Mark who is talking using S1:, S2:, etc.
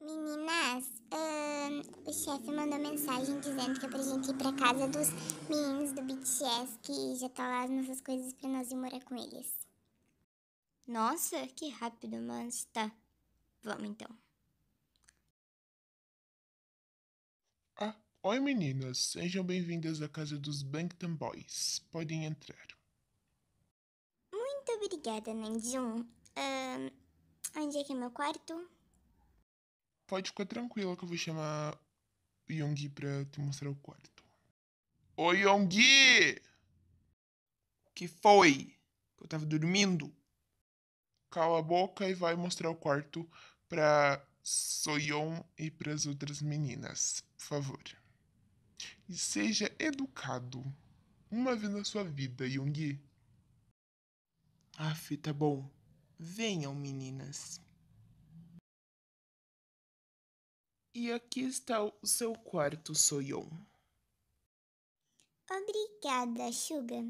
S1: Meninas, o chefe mandou
S2: mensagem dizendo que é pra gente ir pra casa dos meninos do BTS que já tá lá as nossas coisas pra nós ir morar com eles. Nossa, que rápido, mas tá.
S3: Vamos então.
S4: Ah, oi meninas, sejam bem-vindas à casa dos Bangtan Boys. Podem entrar.
S3: Muito obrigada, Nanjun. onde é que é meu quarto?
S4: Pode ficar tranquila que eu vou chamar o Yonggi pra te mostrar o quarto. Ô Yonggi! O que foi? eu tava dormindo? Cala a boca e vai mostrar o quarto pra Soyeon e pras outras meninas, por favor. E seja educado. Uma vez na sua vida, Yonggi. Aff, ah, tá bom. Venham, meninas.
S1: E aqui está o seu quarto, Soyon.
S2: Obrigada, Sugar.